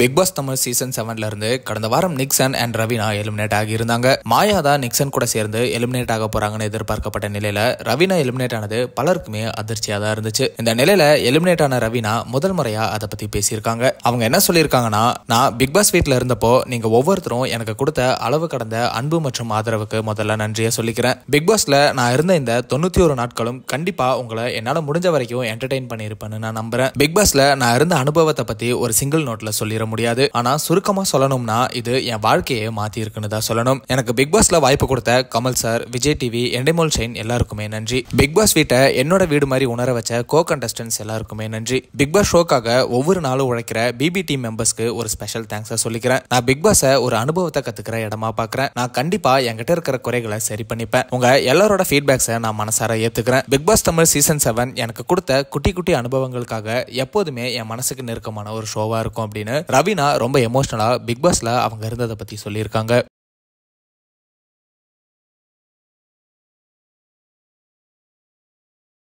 big Boss Tamil season செவன்ல இருந்து கடந்த வாரம் நிக்சன் அண்ட் ரவீனா எலிமினேட் ஆகியிருந்தாங்க மாயா தான் நிக்சன் கூட சேர்ந்து எலிமினேட் ஆக போறாங்கன்னு எதிர்பார்க்கப்பட்ட நிலையில ரவீனா எலிமினேட் ஆனது பலருக்குமே அதிர்ச்சியா தான் இருந்துச்சு இந்த நிலையில எலிமினேட் ஆன ரவீனா முதல் முறையா அதை பத்தி பேசியிருக்காங்க அவங்க என்ன சொல்லியிருக்காங்கன்னா நான் பிக் பாஸ் வீட்ல இருந்தப்போ நீங்க ஒவ்வொருத்தரும் எனக்கு கொடுத்த அளவு கடந்த அன்பு மற்றும் ஆதரவுக்கு முதல்ல நன்றியை சொல்லிக்கிறேன் பிக் பாஸ்ல நான் இருந்த இந்த தொண்ணூத்தி ஒரு நாட்களும் கண்டிப்பா உங்களை என்னால முடிஞ்ச வரைக்கும் என்டர்டைன் பண்ணியிருப்பேன்னு நான் நம்புறேன் பிக் பாஸ்ல நான் இருந்த அனுபவத்தை பத்தி ஒரு சிங்கிள் நோட்ல சொல்லி சொல்லிட முடியாது ஆனா சுருக்கமா சொல்லணும்னா இது என் வாழ்க்கையை மாத்தி இருக்குன்னு தான் சொல்லணும் எனக்கு பிக் பாஸ்ல வாய்ப்பு கொடுத்த Kamal sir Vijay TV Endemol Shine எல்லாருக்குமே நன்றி பிக் பாஸ் வீட்டை என்னோட வீடு மாதிரி உணர வச்ச கோ கண்டஸ்டன்ஸ் எல்லாருக்குமே நன்றி பிக் பாஸ் ஷோக்காக ஒவ்வொரு நாளும் உழைக்கிற பிபி டீம் மெம்பர்ஸ்க்கு ஒரு ஸ்பெஷல் தேங்க்ஸ் சொல்லிக்கிறேன் நான் பிக் பாஸ் ஒரு அனுபவத்தை கத்துக்கிற இடமா பாக்குறேன் நான் கண்டிப்பா என்கிட்ட இருக்கிற குறைகளை சரி பண்ணிப்பேன் உங்க எல்லாரோட ஃபீட்பேக்ஸை நான் மனசார ஏத்துக்கிறேன் Bigg Boss Tamil season seven எனக்கு கொடுத்த குட்டி குட்டி அனுபவங்களுக்காக எப்போதுமே என் மனசுக்கு நெருக்கமான ஒரு ஷோவா இருக்கும் அப்படின்னு ரவினா ரொம்ப எமோஷ்னலாக பிக் பாஸில் அவங்க இருந்ததை பற்றி சொல்லியிருக்காங்க